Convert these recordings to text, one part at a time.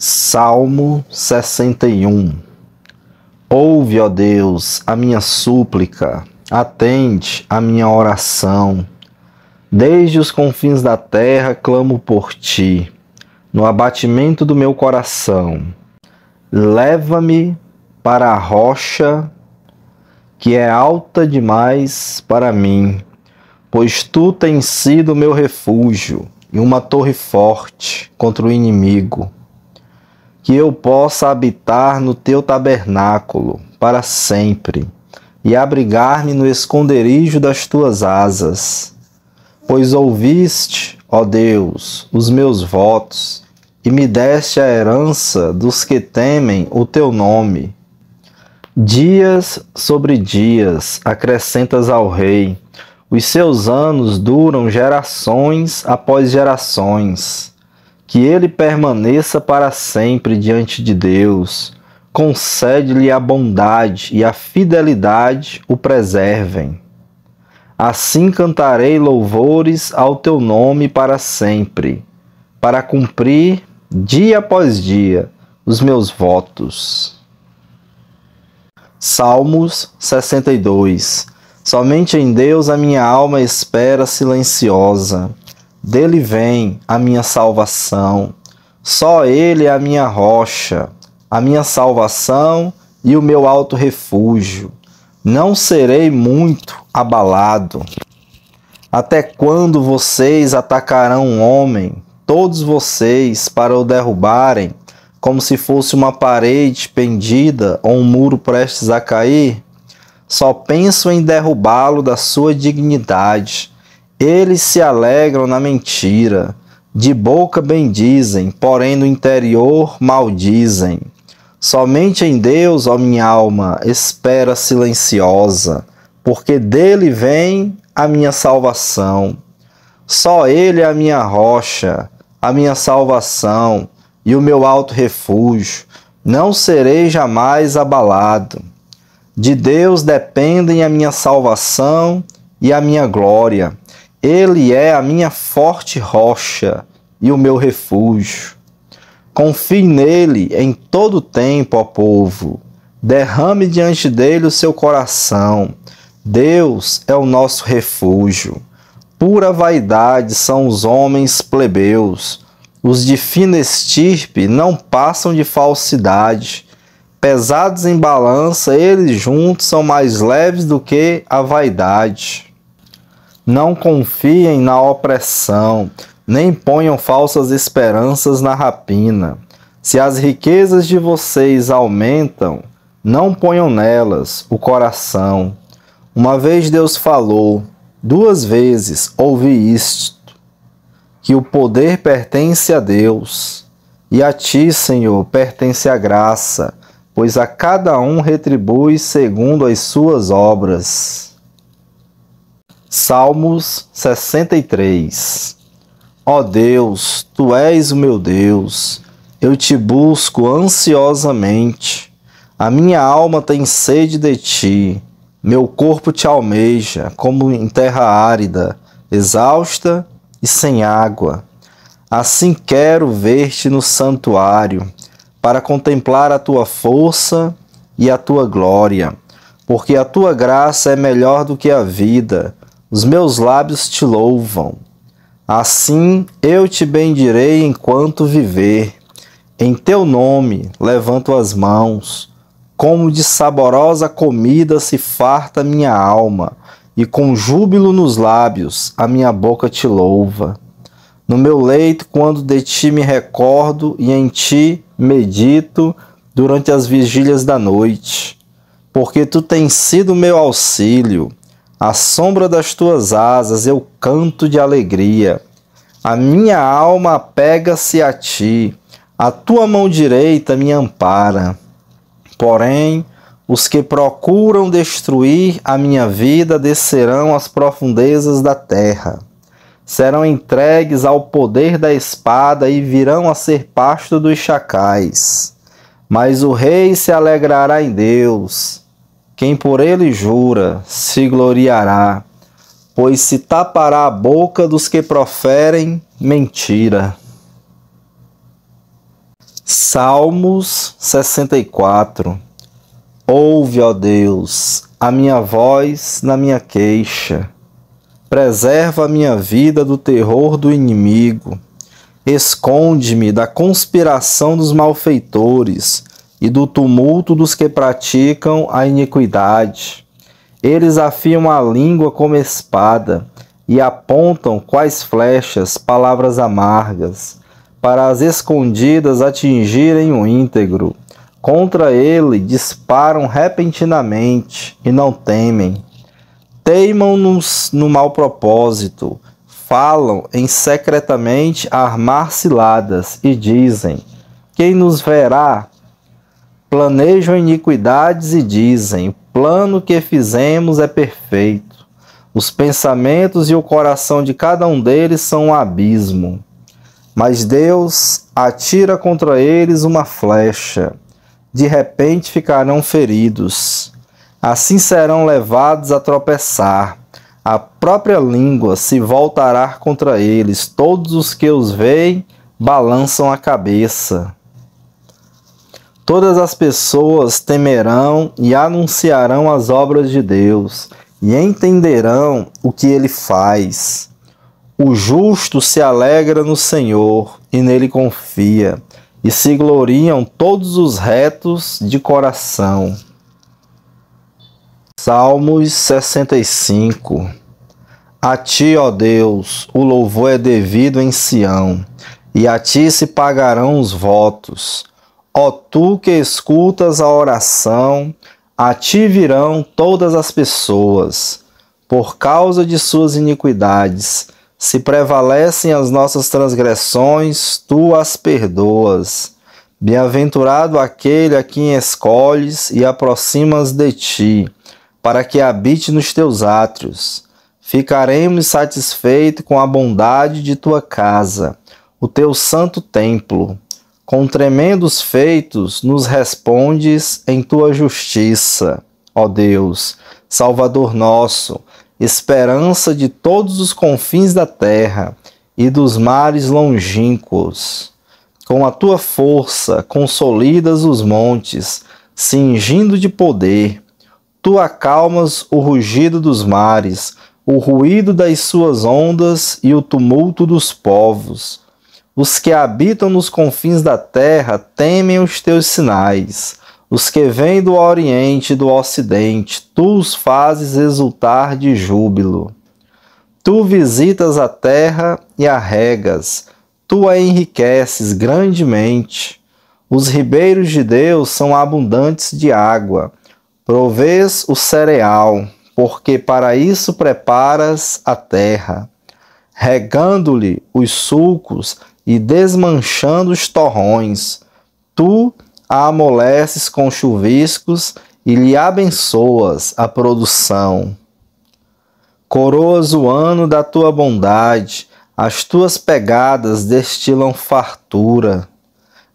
Salmo 61 Ouve, ó Deus, a minha súplica, atende a minha oração. Desde os confins da terra clamo por ti, no abatimento do meu coração. Leva-me para a rocha que é alta demais para mim, pois tu tens sido meu refúgio e uma torre forte contra o inimigo que eu possa habitar no teu tabernáculo para sempre e abrigar-me no esconderijo das tuas asas. Pois ouviste, ó Deus, os meus votos e me deste a herança dos que temem o teu nome. Dias sobre dias acrescentas ao rei, os seus anos duram gerações após gerações que ele permaneça para sempre diante de Deus. Concede-lhe a bondade e a fidelidade o preservem. Assim cantarei louvores ao teu nome para sempre, para cumprir, dia após dia, os meus votos. Salmos 62 Somente em Deus a minha alma espera silenciosa. Dele vem a minha salvação. Só ele é a minha rocha, a minha salvação e o meu alto refúgio. Não serei muito abalado. Até quando vocês atacarão um homem, todos vocês, para o derrubarem, como se fosse uma parede pendida ou um muro prestes a cair? Só penso em derrubá-lo da sua dignidade eles se alegram na mentira, de boca bendizem, porém no interior maldizem. Somente em Deus, ó minha alma, espera silenciosa, porque dele vem a minha salvação. Só ele é a minha rocha, a minha salvação e o meu alto refúgio. Não serei jamais abalado. De Deus dependem a minha salvação e a minha glória ele é a minha forte rocha e o meu refúgio. Confie nele em todo tempo, ó povo. Derrame diante dele o seu coração. Deus é o nosso refúgio. Pura vaidade são os homens plebeus. Os de fina estirpe não passam de falsidade. Pesados em balança, eles juntos são mais leves do que a vaidade. Não confiem na opressão, nem ponham falsas esperanças na rapina. Se as riquezas de vocês aumentam, não ponham nelas o coração. Uma vez Deus falou, duas vezes ouvi isto: que o poder pertence a Deus, e a ti, Senhor, pertence a graça, pois a cada um retribui segundo as suas obras. Salmos 63 Ó oh Deus, tu és o meu Deus, eu te busco ansiosamente. A minha alma tem sede de ti, meu corpo te almeja, como em terra árida, exausta e sem água. Assim quero ver-te no santuário, para contemplar a tua força e a tua glória, porque a tua graça é melhor do que a vida os meus lábios te louvam. Assim eu te bendirei enquanto viver. Em teu nome levanto as mãos. Como de saborosa comida se farta minha alma, e com júbilo nos lábios a minha boca te louva. No meu leito, quando de ti me recordo e em ti medito durante as vigílias da noite, porque tu tens sido meu auxílio à sombra das tuas asas eu canto de alegria. A minha alma apega-se a ti. A tua mão direita me ampara. Porém, os que procuram destruir a minha vida descerão às profundezas da terra. Serão entregues ao poder da espada e virão a ser pasto dos chacais. Mas o rei se alegrará em Deus. Quem por ele jura, se gloriará, pois se tapará a boca dos que proferem mentira. Salmos 64 Ouve, ó Deus, a minha voz na minha queixa. Preserva a minha vida do terror do inimigo. Esconde-me da conspiração dos malfeitores e do tumulto dos que praticam a iniquidade. Eles afiam a língua como espada e apontam quais flechas, palavras amargas, para as escondidas atingirem o íntegro. Contra ele disparam repentinamente e não temem. Teimam-nos no mau propósito, falam em secretamente armar ciladas e dizem: Quem nos verá Planejam iniquidades e dizem: o plano que fizemos é perfeito. Os pensamentos e o coração de cada um deles são um abismo. Mas Deus atira contra eles uma flecha. De repente ficarão feridos. Assim serão levados a tropeçar. A própria língua se voltará contra eles. Todos os que os veem balançam a cabeça. Todas as pessoas temerão e anunciarão as obras de Deus e entenderão o que ele faz. O justo se alegra no Senhor e nele confia, e se gloriam todos os retos de coração. Salmos 65 A ti, ó Deus, o louvor é devido em Sião, e a ti se pagarão os votos. Ó tu que escutas a oração, a ti virão todas as pessoas. Por causa de suas iniquidades, se prevalecem as nossas transgressões, tu as perdoas. Bem-aventurado aquele a quem escolhes e aproximas de ti, para que habite nos teus átrios. Ficaremos satisfeitos com a bondade de tua casa, o teu santo templo com tremendos feitos nos respondes em tua justiça, ó Deus, Salvador nosso, esperança de todos os confins da terra e dos mares longínquos. Com a tua força consolidas os montes, cingindo de poder. Tu acalmas o rugido dos mares, o ruído das suas ondas e o tumulto dos povos. Os que habitam nos confins da terra temem os teus sinais. Os que vêm do Oriente e do Ocidente, tu os fazes exultar de júbilo. Tu visitas a terra e a regas, tu a enriqueces grandemente. Os ribeiros de Deus são abundantes de água. Provês o cereal, porque para isso preparas a terra, regando-lhe os sulcos e desmanchando os torrões. Tu a amoleces com chuviscos e lhe abençoas a produção. Coroas o ano da tua bondade, as tuas pegadas destilam fartura.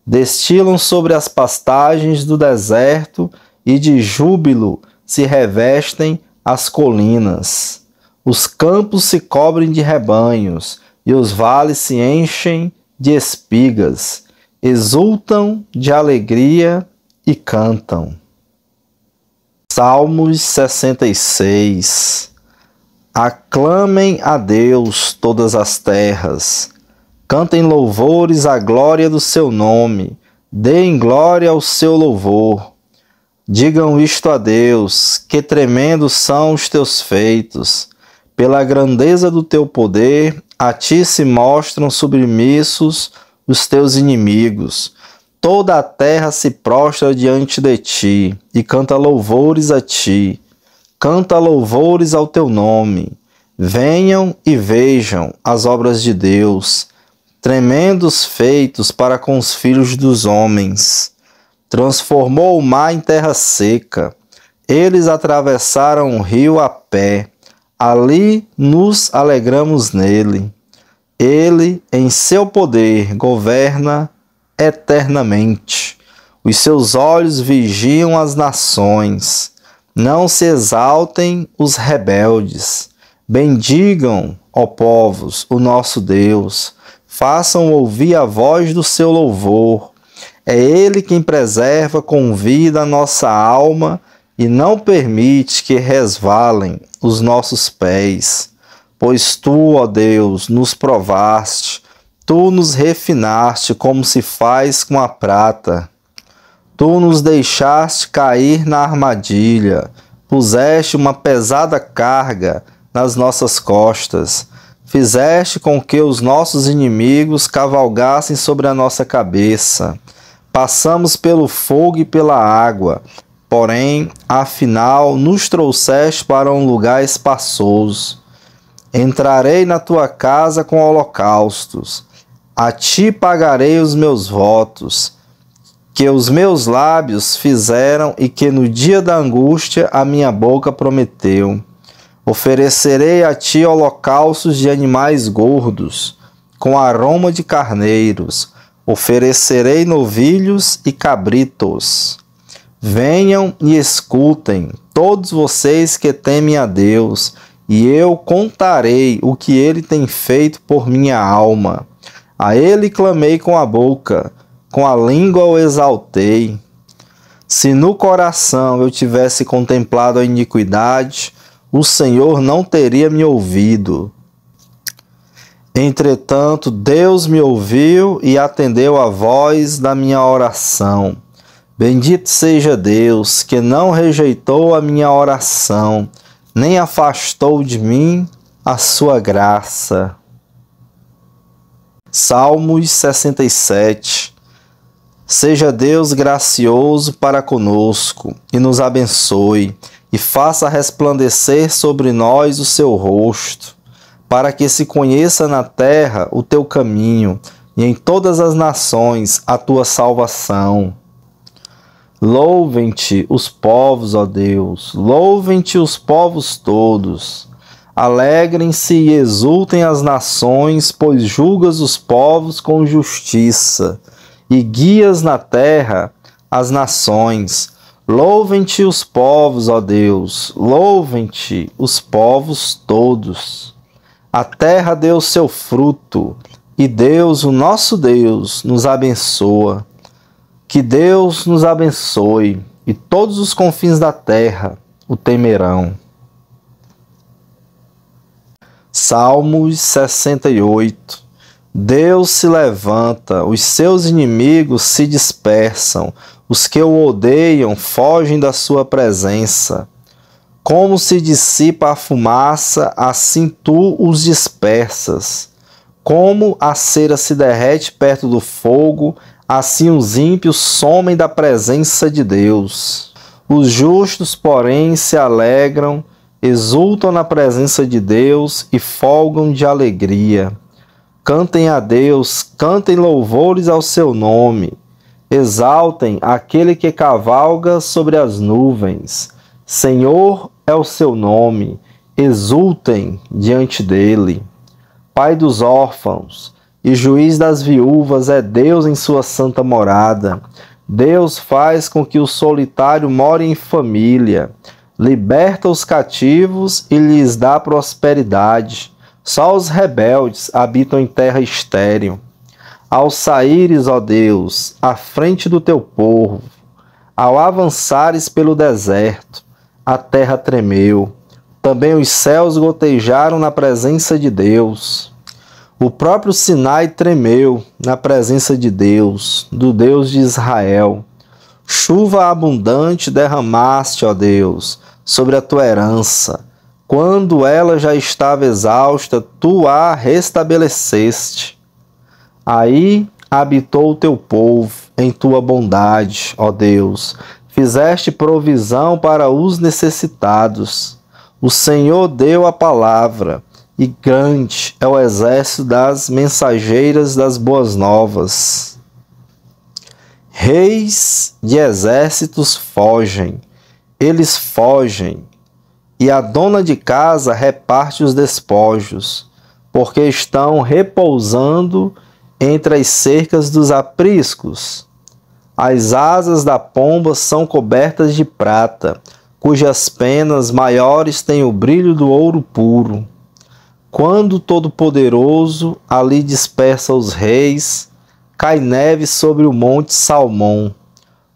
Destilam sobre as pastagens do deserto e de júbilo se revestem as colinas. Os campos se cobrem de rebanhos e os vales se enchem de espigas, exultam de alegria e cantam. Salmos 66 Aclamem a Deus todas as terras, cantem louvores à glória do seu nome, deem glória ao seu louvor. Digam isto a Deus, que tremendos são os teus feitos. Pela grandeza do teu poder, a ti se mostram submissos os teus inimigos. Toda a terra se prostra diante de ti e canta louvores a ti. Canta louvores ao teu nome. Venham e vejam as obras de Deus, tremendos feitos para com os filhos dos homens. Transformou o mar em terra seca. Eles atravessaram o rio a pé ali nos alegramos nele. Ele, em seu poder, governa eternamente. Os seus olhos vigiam as nações. Não se exaltem os rebeldes. Bendigam, ó povos, o nosso Deus. Façam ouvir a voz do seu louvor. É Ele quem preserva com vida a nossa alma e não permite que resvalem os nossos pés, pois tu, ó Deus, nos provaste, tu nos refinaste como se faz com a prata. Tu nos deixaste cair na armadilha, puseste uma pesada carga nas nossas costas, fizeste com que os nossos inimigos cavalgassem sobre a nossa cabeça. Passamos pelo fogo e pela água, Porém, afinal, nos trouxeste para um lugar espaçoso. Entrarei na tua casa com holocaustos. A ti pagarei os meus votos, que os meus lábios fizeram e que no dia da angústia a minha boca prometeu. Oferecerei a ti holocaustos de animais gordos, com aroma de carneiros. Oferecerei novilhos e cabritos. Venham e escutem, todos vocês que temem a Deus, e eu contarei o que ele tem feito por minha alma. A ele clamei com a boca, com a língua o exaltei. Se no coração eu tivesse contemplado a iniquidade, o Senhor não teria me ouvido. Entretanto, Deus me ouviu e atendeu a voz da minha oração. Bendito seja Deus, que não rejeitou a minha oração, nem afastou de mim a sua graça. Salmos 67 Seja Deus gracioso para conosco e nos abençoe, e faça resplandecer sobre nós o seu rosto, para que se conheça na terra o teu caminho e em todas as nações a tua salvação. Louvem-te os povos, ó Deus, louvem-te os povos todos. Alegrem-se e exultem as nações, pois julgas os povos com justiça e guias na terra as nações. Louvem-te os povos, ó Deus, louvem-te os povos todos. A terra deu seu fruto e Deus, o nosso Deus, nos abençoa. Que Deus nos abençoe e todos os confins da terra o temerão. Salmos 68 Deus se levanta, os seus inimigos se dispersam, os que o odeiam fogem da sua presença. Como se dissipa a fumaça, assim tu os dispersas. Como a cera se derrete perto do fogo, Assim os ímpios somem da presença de Deus. Os justos, porém, se alegram, exultam na presença de Deus e folgam de alegria. Cantem a Deus, cantem louvores ao seu nome. Exaltem aquele que cavalga sobre as nuvens. Senhor é o seu nome. Exultem diante dele. Pai dos órfãos, e juiz das viúvas é Deus em sua santa morada. Deus faz com que o solitário more em família, liberta os cativos e lhes dá prosperidade. Só os rebeldes habitam em terra estéril. Ao saíres, ó Deus, à frente do teu povo, ao avançares pelo deserto, a terra tremeu. Também os céus gotejaram na presença de Deus. O próprio Sinai tremeu na presença de Deus, do Deus de Israel. Chuva abundante derramaste, ó Deus, sobre a tua herança. Quando ela já estava exausta, tu a restabeleceste. Aí habitou o teu povo em tua bondade, ó Deus. Fizeste provisão para os necessitados. O Senhor deu a palavra e grande é o exército das mensageiras das boas novas. Reis de exércitos fogem, eles fogem, e a dona de casa reparte os despojos, porque estão repousando entre as cercas dos apriscos. As asas da pomba são cobertas de prata, cujas penas maiores têm o brilho do ouro puro quando Todo-Poderoso ali dispersa os reis, cai neve sobre o Monte Salmão.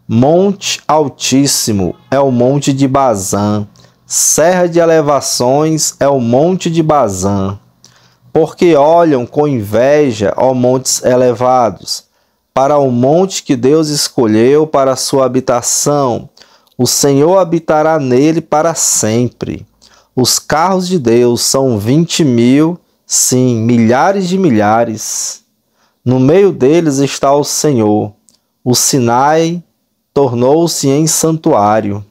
Monte Altíssimo é o Monte de Bazã. Serra de elevações é o Monte de Bazã. Porque olham com inveja, ó montes elevados, para o monte que Deus escolheu para sua habitação. O Senhor habitará nele para sempre. Os carros de Deus são vinte mil, sim, milhares de milhares. No meio deles está o Senhor. O Sinai tornou-se em santuário.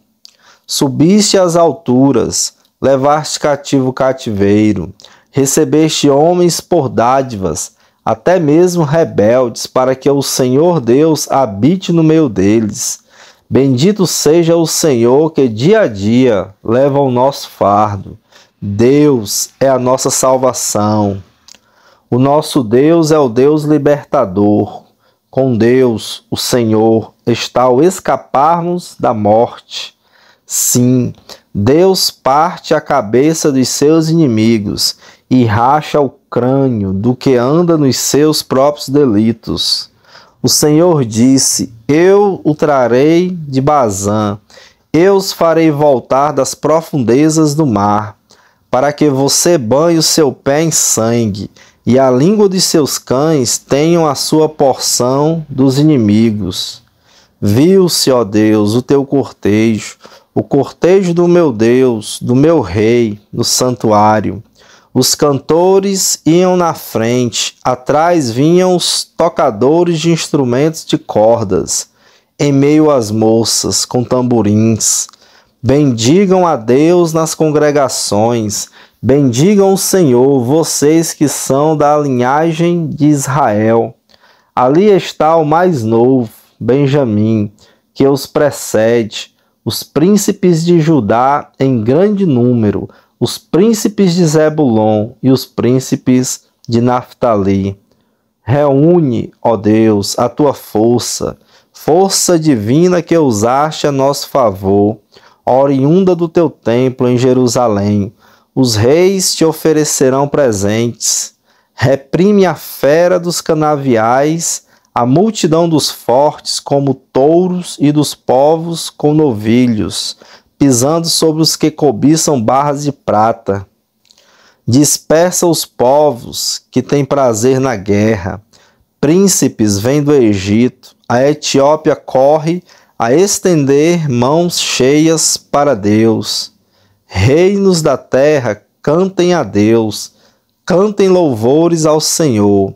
Subiste às alturas, levaste cativo o cativeiro, recebeste homens por dádivas, até mesmo rebeldes, para que o Senhor Deus habite no meio deles. Bendito seja o Senhor que dia a dia leva o nosso fardo. Deus é a nossa salvação. O nosso Deus é o Deus libertador. Com Deus, o Senhor, está o escaparmos da morte. Sim, Deus parte a cabeça dos seus inimigos e racha o crânio do que anda nos seus próprios delitos. O Senhor disse: Eu o trarei de Bazã, eu os farei voltar das profundezas do mar, para que você banhe o seu pé em sangue, e a língua de seus cães tenham a sua porção dos inimigos. Viu-se, ó Deus, o teu cortejo, o cortejo do meu Deus, do meu rei, no santuário. Os cantores iam na frente, atrás vinham os tocadores de instrumentos de cordas, em meio às moças com tamborins. Bendigam a Deus nas congregações, bendigam o Senhor, vocês que são da linhagem de Israel. Ali está o mais novo, Benjamim, que os precede, os príncipes de Judá em grande número, os príncipes de Zebulon e os príncipes de Naphtali. Reúne, ó Deus, a tua força, força divina que usaste a nosso favor, oriunda do teu templo em Jerusalém. Os reis te oferecerão presentes. Reprime a fera dos canaviais, a multidão dos fortes como touros e dos povos com novilhos pisando sobre os que cobiçam barras de prata. Dispersa os povos que têm prazer na guerra. Príncipes vêm do Egito. A Etiópia corre a estender mãos cheias para Deus. Reinos da terra, cantem a Deus. Cantem louvores ao Senhor.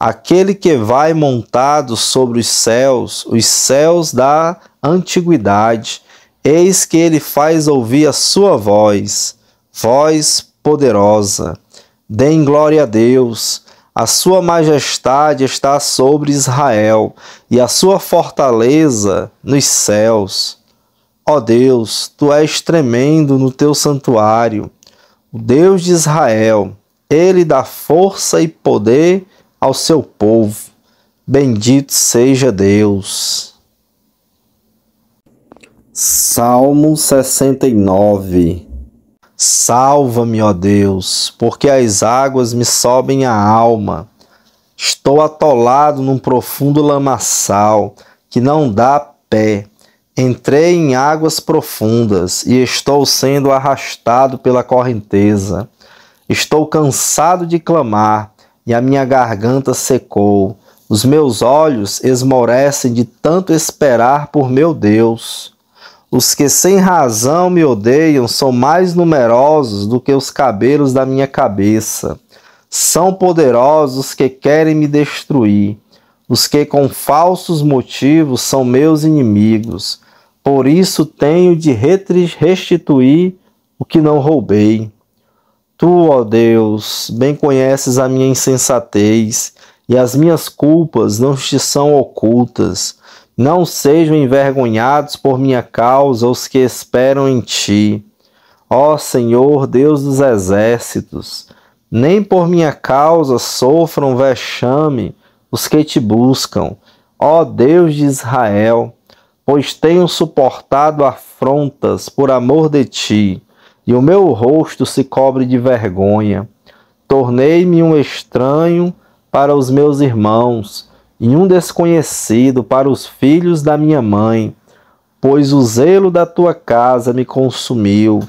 Aquele que vai montado sobre os céus, os céus da antiguidade Eis que ele faz ouvir a sua voz, voz poderosa. Dêem glória a Deus. A sua majestade está sobre Israel e a sua fortaleza nos céus. Ó Deus, tu és tremendo no teu santuário. O Deus de Israel, ele dá força e poder ao seu povo. Bendito seja Deus. Salmo 69 Salva-me, ó Deus, porque as águas me sobem a alma. Estou atolado num profundo lamaçal que não dá pé. Entrei em águas profundas e estou sendo arrastado pela correnteza. Estou cansado de clamar e a minha garganta secou. Os meus olhos esmorecem de tanto esperar por meu Deus. Os que sem razão me odeiam são mais numerosos do que os cabelos da minha cabeça. São poderosos que querem me destruir. Os que com falsos motivos são meus inimigos. Por isso tenho de restituir o que não roubei. Tu, ó Deus, bem conheces a minha insensatez, e as minhas culpas não te são ocultas. Não sejam envergonhados por minha causa os que esperam em ti. Ó Senhor, Deus dos exércitos, nem por minha causa sofram vexame os que te buscam. Ó Deus de Israel, pois tenho suportado afrontas por amor de ti, e o meu rosto se cobre de vergonha. Tornei-me um estranho para os meus irmãos, e um desconhecido para os filhos da minha mãe, pois o zelo da tua casa me consumiu,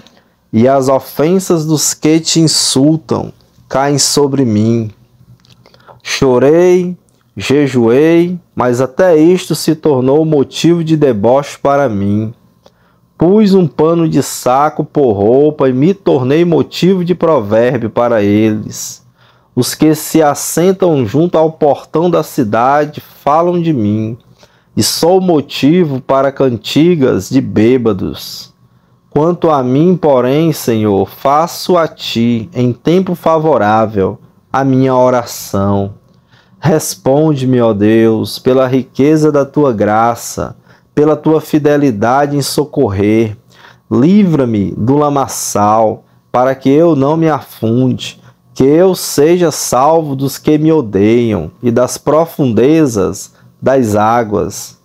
e as ofensas dos que te insultam caem sobre mim. Chorei, jejuei, mas até isto se tornou motivo de deboche para mim. Pus um pano de saco por roupa e me tornei motivo de provérbio para eles. Os que se assentam junto ao portão da cidade falam de mim, e sou motivo para cantigas de bêbados. Quanto a mim, porém, Senhor, faço a ti, em tempo favorável, a minha oração. Responde-me, ó Deus, pela riqueza da tua graça, pela tua fidelidade em socorrer. Livra-me do lamaçal, para que eu não me afunde que eu seja salvo dos que me odeiam e das profundezas das águas.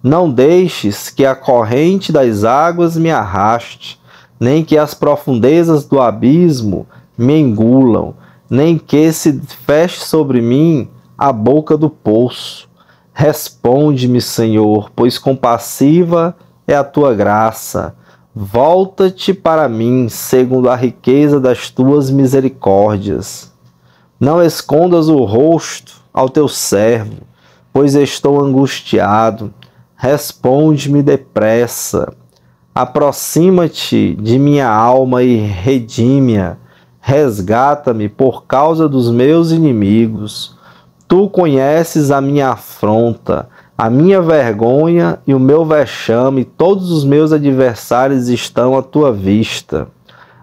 Não deixes que a corrente das águas me arraste, nem que as profundezas do abismo me engulam, nem que se feche sobre mim a boca do poço. Responde-me, Senhor, pois compassiva é a tua graça Volta-te para mim, segundo a riqueza das tuas misericórdias. Não escondas o rosto ao teu servo, pois estou angustiado. Responde-me depressa. Aproxima-te de minha alma e redime-a. Resgata-me por causa dos meus inimigos. Tu conheces a minha afronta a minha vergonha e o meu vexame, todos os meus adversários estão à tua vista.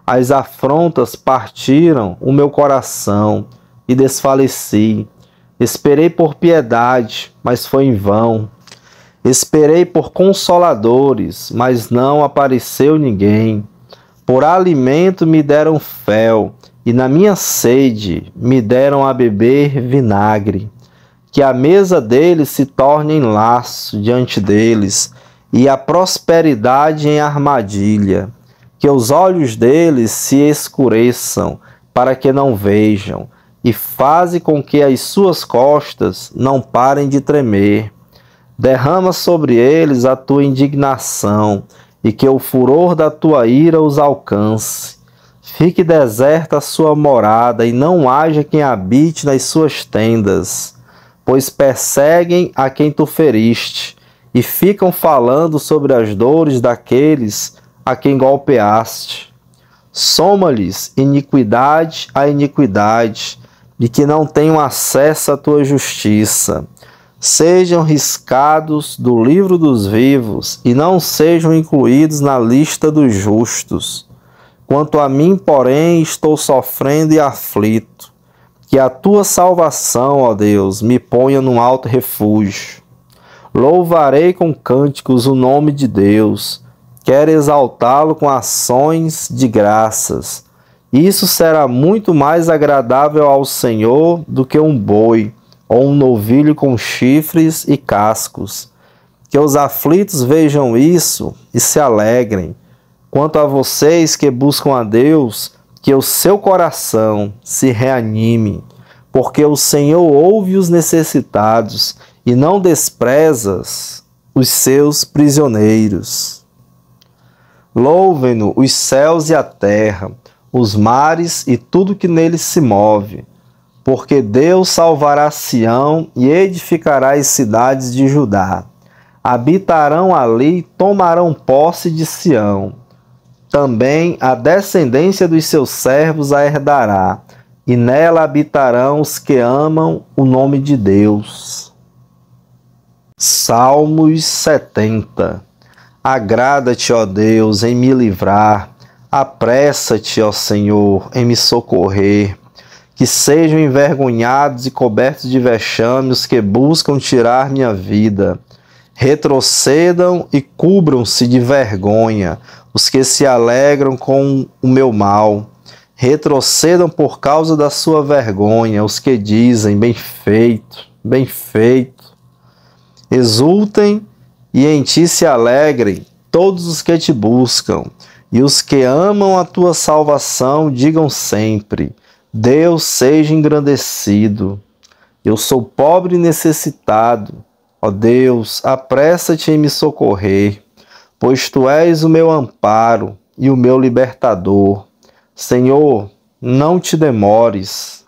As afrontas partiram o meu coração e desfaleci. Esperei por piedade, mas foi em vão. Esperei por consoladores, mas não apareceu ninguém. Por alimento me deram fel, e na minha sede me deram a beber vinagre que a mesa deles se torne em laço diante deles, e a prosperidade em armadilha, que os olhos deles se escureçam, para que não vejam, e faze com que as suas costas não parem de tremer. Derrama sobre eles a tua indignação, e que o furor da tua ira os alcance. Fique deserta a sua morada, e não haja quem habite nas suas tendas pois perseguem a quem tu feriste, e ficam falando sobre as dores daqueles a quem golpeaste. Soma-lhes iniquidade a iniquidade, de que não tenham acesso à tua justiça. Sejam riscados do livro dos vivos e não sejam incluídos na lista dos justos. Quanto a mim, porém, estou sofrendo e aflito. Que a tua salvação, ó Deus, me ponha num alto refúgio. Louvarei com cânticos o nome de Deus. Quero exaltá-lo com ações de graças. Isso será muito mais agradável ao Senhor do que um boi ou um novilho com chifres e cascos. Que os aflitos vejam isso e se alegrem. Quanto a vocês que buscam a Deus, que o seu coração se reanime, porque o Senhor ouve os necessitados e não desprezas os seus prisioneiros. Louvem-no os céus e a terra, os mares e tudo que neles se move, porque Deus salvará Sião e edificará as cidades de Judá. Habitarão ali e tomarão posse de Sião também a descendência dos seus servos a herdará, e nela habitarão os que amam o nome de Deus. Salmos 70 Agrada-te, ó Deus, em me livrar. Apressa-te, ó Senhor, em me socorrer. Que sejam envergonhados e cobertos de vexame os que buscam tirar minha vida. Retrocedam e cubram-se de vergonha os que se alegram com o meu mal. Retrocedam por causa da sua vergonha, os que dizem: bem feito, bem feito. Exultem e em ti se alegrem todos os que te buscam, e os que amam a tua salvação digam sempre: Deus seja engrandecido. Eu sou pobre e necessitado. Ó Deus, apressa-te em me socorrer pois tu és o meu amparo e o meu libertador. Senhor, não te demores.